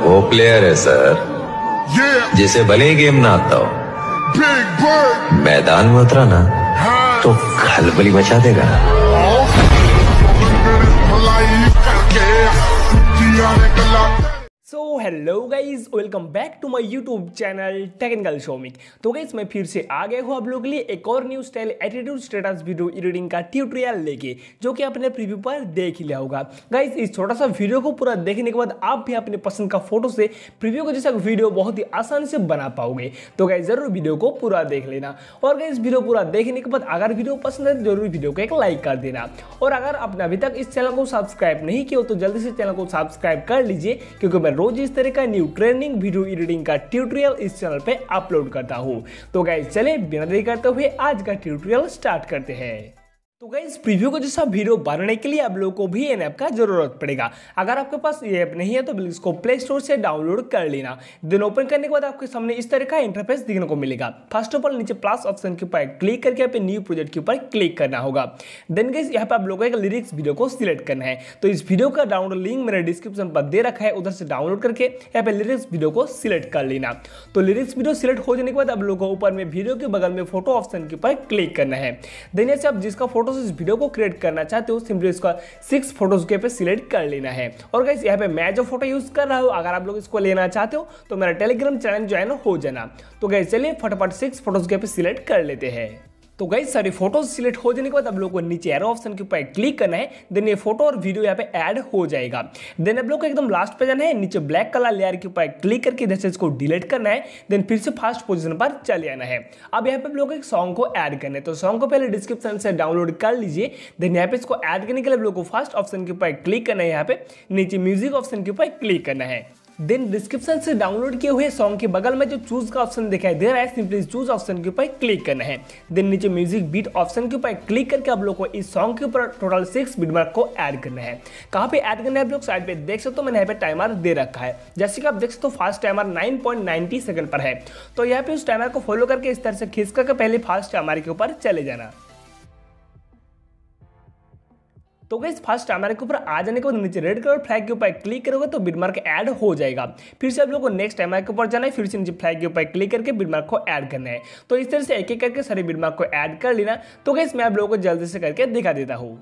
वो प्लेयर है सर जिसे भले ही गेम ना आता हो मैदान में उतरा ना हाँ। तो खलबली मचा देगा oh. Hello guys welcome back to my YouTube channel technical Shomik तो गाइज मैं फिर से आ गया हूँ आप लोगों के लिए एक और new style attitude status video editing का ट्यूटोरियल लेके जो कि आपने प्रीव्यू पर देख लिया होगा गाइज इस छोटा सा वीडियो को पूरा देखने के बाद आप भी अपने पसंद का फोटो से प्रिव्यू का जैसा वीडियो बहुत ही आसान से बना पाओगे तो गाइज जरूर वीडियो को पूरा देख लेना और गाइज वीडियो पूरा देखने के बाद अगर वीडियो पसंद है तो जरूर वीडियो को एक लाइक कर देना और अगर आपने अभी तक इस चैनल को सब्सक्राइब नहीं किया तो जल्दी से चैनल को सब्सक्राइब कर लीजिए क्योंकि मैं रोज इस तरह का न्यू ट्रेनिंग वीडियो एडिटिंग का ट्यूटोरियल इस चैनल पे अपलोड करता हूँ तो गाइज चले बिना देरी करते हुए आज का ट्यूटोरियल स्टार्ट करते हैं तो गई प्रीव्यू को जैसा वीडियो बनाने के लिए आप लोगों को भी एन ऐप का जरूरत पड़ेगा अगर आपके पास ये ऐप नहीं है तो बिल्कुल इसको प्ले स्टोर से डाउनलोड कर लेना देन ओपन करने के बाद आपके सामने इस तरह का इंटरफेस देखने को मिलेगा फर्स्ट ऑफ ऑल नीचे प्लस ऑप्शन के ऊपर क्लिक करके आप न्यू प्रोजेक्ट के ऊपर क्लिक करना होगा देन गई यहाँ पर आप लोगों का लिरिक्स वीडियो को सिलेक्ट करना है तो इस वीडियो का डाउनलोड लिंक मेरे डिस्क्रिप्शन पर दे रखा है उधर से डाउनलोड करके यहाँ पे लिरिक्स वीडियो को सिलेक्ट कर लेना तो लिरिक्स वीडियो सिलेक्ट हो जाने के बाद आप लोगों को ऊपर में वीडियो के बगल में फोटो ऑप्शन के ऊपर क्लिक करना है देन ऐसे आप जिसका फोटो फोटोज इस वीडियो को क्रिएट करना चाहते हो सिंपली इसका सिक्स फोटोज के पे सिलेक्ट कर लेना है और गाइस यहाँ पे मैं जो फोटो यूज कर रहा हूँ अगर आप लोग इसको लेना चाहते हो तो मेरा टेलीग्राम चैनल ज्वाइन हो जाना तो गाइस चलिए फटाफट सिक्स फोटोज के पे सिलेक्ट कर लेते हैं तो गई सारी फोटोज सिलेक्ट हो जाने के बाद आप लोग को नीचे एरो ऑप्शन के ऊपर क्लिक करना है देन ये फोटो और वीडियो यहाँ पे ऐड हो जाएगा देन आप लोग को एकदम लास्ट पे जाना है नीचे ब्लैक कलर लेयर के ऊपर क्लिक करके इधर से इसको डिलीट करना है देन फिर से फर्स्ट पोजिशन पर चले आना है अब यहाँ पे आप लोग एक सॉन्ग को ऐड करना है तो सॉन्ग को पहले डिस्क्रिप्शन से डाउनलोड कर लीजिए देन यहाँ पे इसको ऐड करने के लिए आप लोग को फर्स्ट ऑप्शन के ऊपर क्लिक करना है यहाँ पे नीचे म्यूजिक ऑप्शन के ऊपर क्लिक करना है देन डिस्क्रिप्शन से डाउनलोड किए हुए सॉन्ग के बगल में जो चूज का ऑप्शन दिखाई दे रहा है सिंपली चूज ऑप्शन के ऊपर क्लिक करना है देन नीचे म्यूजिक बीट ऑप्शन के ऊपर क्लिक करके आप लोग को इस सॉन्ग के ऊपर टोटल सिक्स बीटमार्क को ऐड करना है कहाँ पे ऐड करना है आप लोग साइड पे देख सकते हो मैंने यहाँ पे टाइमर दे रखा है जैसे कि आप देख सकते हो फास्ट टाइमर नाइन पॉइंट पर है तो यहाँ पे उस टाइमर को फॉलो करके इस तरह से खींच करके पहले फास्ट टाइमर के ऊपर चले जाना तो गई फर्स्ट हमारे के ऊपर आ जाने के बाद नीचे रेड कलर फ्लैग के ऊपर क्लिक करोगे तो बिटमार्क ऐड हो जाएगा फिर से आप लोग को नेक्स्ट हमारे के ऊपर जाना है फिर से नीचे फ्लैग के ऊपर क्लिक करके बिटमार्क को ऐड करना है तो इस तरह से एक एक करके सारे बिटमार्क को ऐड कर लेना तो गई मैं आप लोगों को जल्दी से करके दिखा देता हूँ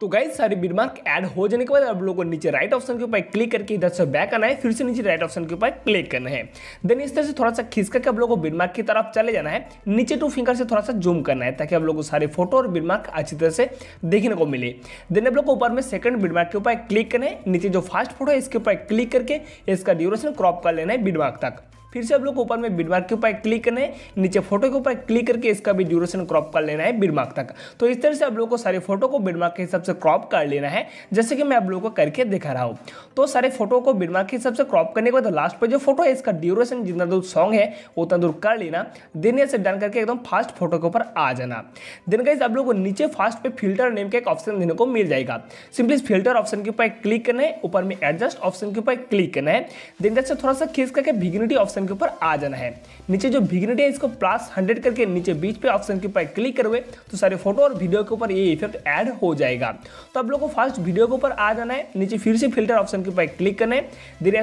तो गाइज सारी बिडमार्क ऐड हो जाने के बाद आप लोगों को नीचे राइट ऑप्शन के ऊपर क्लिक करके इधर से बैक आना है फिर से नीचे राइट ऑप्शन के ऊपर क्लिक करना है देन इस तरह से थोड़ा सा खींच करके आप लोगों को बिडमार्क की तरफ चले जाना है नीचे टू फिंगर से थोड़ा सा जूम करना है ताकि आप लोगों को सारे फोटो और बिडमार्क अच्छी तरह से देखने को मिले देन आप लोग को ऊपर में सेकंड बिडमार्क के ऊपर क्लिक करना है नीचे जो फास्ट फोटो है इसके ऊपर क्लिक करके इसका ड्यूरेशन क्रॉप कर लेना है बिडमार्क तक फिर से आप लोग ऊपर में बिडमार्क के ऊपर क्लिक करना है नीचे फोटो के ऊपर क्लिक करके इसका भी ड्यूरेशन क्रॉप कर लेना है बिडमार्क तक तो इस तरह से आप लोग को सारे फोटो को बिडमार्क के हिसाब से क्रॉप कर लेना है जैसे कि मैं आप लोग को करके दिखा रहा हूँ तो सारे फोटो को बिडमार्क के हिसाब से क्रॉप करने के बाद लास्ट पर जो फोटो है इसका ड्यूरेशन जितना दूर सॉन्ग है उतना दूर कर लेना देन से डन करके एकदम फास्ट फोटो के ऊपर आ जाना देन गाइज आप लोग को नीचे फास्ट पे फिल्टर नेम का एक ऑप्शन देने को मिल जाएगा सिंपली फिल्टर ऑप्शन के ऊपर क्लिक करना है ऊपर में एडजस्ट ऑप्शन के ऊपर क्लिक करना है देन से थोड़ा सा खींच करके भिग्निटी ऑप्शन ऑप्शन के ऊपर आ जाना है नीचे जो भिगनेट है इसको प्लस हंड्रेड करके नीचे बीच पे ऑप्शन के ऊपर क्लिक करोगे तो सारे फोटो और वीडियो के ऊपर ये इफेक्ट ऐड हो जाएगा तो आप लोग को फास्ट वीडियो के ऊपर आ जाना है नीचे फिर से फिल्टर ऑप्शन के ऊपर क्लिक करना है देन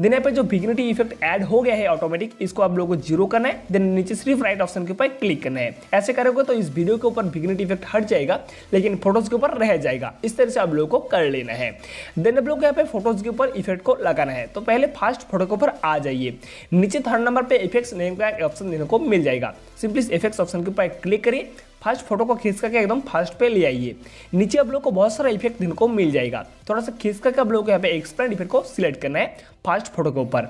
देन यहाँ पर जो विग्नेटी इफेक्ट ऐड हो गया है ऑटोमेटिक इसको आप लोग को जीरो करना है देन नीचे सिर्फ राइट ऑप्शन के ऊपर क्लिक करना है ऐसे करोगे तो इस वीडियो के ऊपर भिगनेट इफेक्ट हट जाएगा लेकिन फोटोज के ऊपर रह जाएगा इस तरह से आप लोग को कर लेना है देन आप लोग यहाँ पे फोटोज के ऊपर इफेक्ट को लगाना है तो पहले फास्ट फोटो के ऊपर आ जाइए नीचे थर्ड नंबर पे इफेक्ट्स नेम का एक ऑप्शन देने को मिल जाएगा सिंपली इस इफेक्ट्स ऑप्शन के ऊपर क्लिक करें फर्स्ट फोटो को खींच करके एकदम फर्स्ट पे ले आइए नीचे आप लोग को बहुत सारा इफेक्ट देखने को मिल जाएगा थोड़ा सा खींच करके आप लोग को यहाँ पे एक्सप्लेंड इफेक्ट को सिलेक्ट करना है फर्स्ट फोटो के ऊपर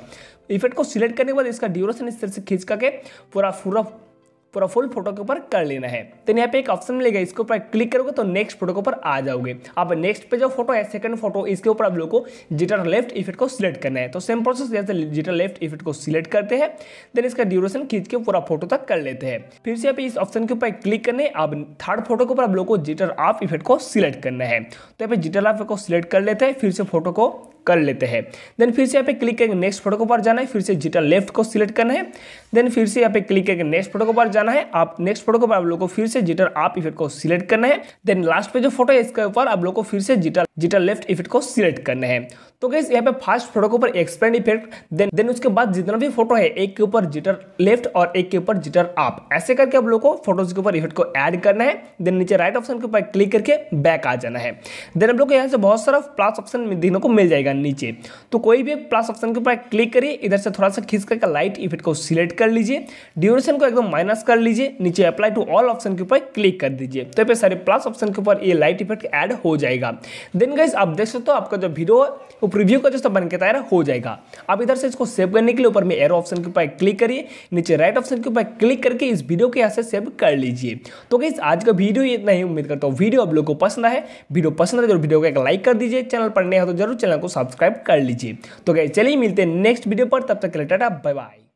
इफेक्ट को सिलेक्ट करने के बाद इसका ड्यूरेशन इस तरह से खींच करके पूरा पूरा पूरा फुल फोटो के ऊपर कर लेना है तो यहाँ पे एक ऑप्शन मिलेगा इसके ऊपर क्लिक करोगे तो नेक्स्ट फोटो के ऊपर आ जाओगे अब नेक्स्ट पे जो फोटो है सेकंड फोटो इसके ऊपर आप लोग को जिटर लेफ्ट इफेक्ट को सिलेक्ट करना है तो सेम प्रोसेस जैसे जिटर लेफ्ट इफेक्ट को सिलेक्ट करते हैं देन इसका ड्यूरेशन खींच के पूरा फोटो तक कर लेते हैं फिर से आप इस ऑप्शन के ऊपर क्लिक करने अब थर्ड फोटो के ऊपर आप लोग को जिटर ऑफ इफेक्ट को सिलेक्ट करना है तो यहाँ पे जिटर ऑफ को सिलेक्ट कर लेते हैं फिर से फोटो को कर लेते हैं देन फिर से यहाँ पे क्लिक करके नेक्स्ट फोटो के ऊपर जाना है फिर से जिटल लेफ्ट को सिलेक्ट करना है देन फिर से यहाँ पे क्लिक करके नेक्स्ट फोटो के ऊपर जाना है आप नेक्स्ट फोटो के ऊपर आप लोग को फिर से जिटल आप इफेक्ट को सिलेक्ट करना है देन लास्ट पे जो फोटो है इसके ऊपर आप लोग को फिर से जिटल जिटल लेफ्ट इफेक्ट को सिलेक्ट करना है तो गैस यहाँ पे फास्ट फोटो के ऊपर एक्सपेंड इफेक्ट देन देन उसके बाद जितना भी फोटो है एक के ऊपर जिटर लेफ्ट और एक के ऊपर जिटर आप ऐसे करके आप लोगों को फोटोज के ऊपर इफेक्ट को ऐड करना है देन नीचे राइट ऑप्शन के ऊपर क्लिक करके बैक आ जाना है देन आप लोग को यहाँ से बहुत सारा प्लस ऑप्शन देखने को मिल जाएगा नीचे तो कोई भी एक प्लस ऑप्शन के ऊपर क्लिक करिए इधर से थोड़ा सा खींच करके लाइट इफेक्ट को सिलेक्ट कर लीजिए ड्यूरेशन को एकदम माइनस कर लीजिए नीचे अप्लाई टू ऑल ऑप्शन के ऊपर क्लिक कर दीजिए तो फिर सारे प्लस ऑप्शन के ऊपर ये लाइट इफेक्ट ऐड हो जाएगा देन गाइज आप देख सकते हो आपका जो वीडियो है वो प्रिव्यू का जो बन के तैयार हो जाएगा आप इधर से इसको सेव करने के लिए ऊपर में एरो ऑप्शन के ऊपर क्लिक करिए नीचे राइट ऑप्शन के ऊपर क्लिक करके इस वीडियो को यहाँ से सेव कर लीजिए तो गाइज आज का वीडियो ये इतना ही उम्मीद करता हूँ वीडियो आप लोग को पसंद है वीडियो पसंद है तो वीडियो को एक लाइक कर दीजिए चैनल पर नया हो तो जरूर चैनल को सब्सक्राइब कर लीजिए तो गए चलिए मिलते हैं नेक्स्ट वीडियो पर तब तक के लिए टाटा बाय बाय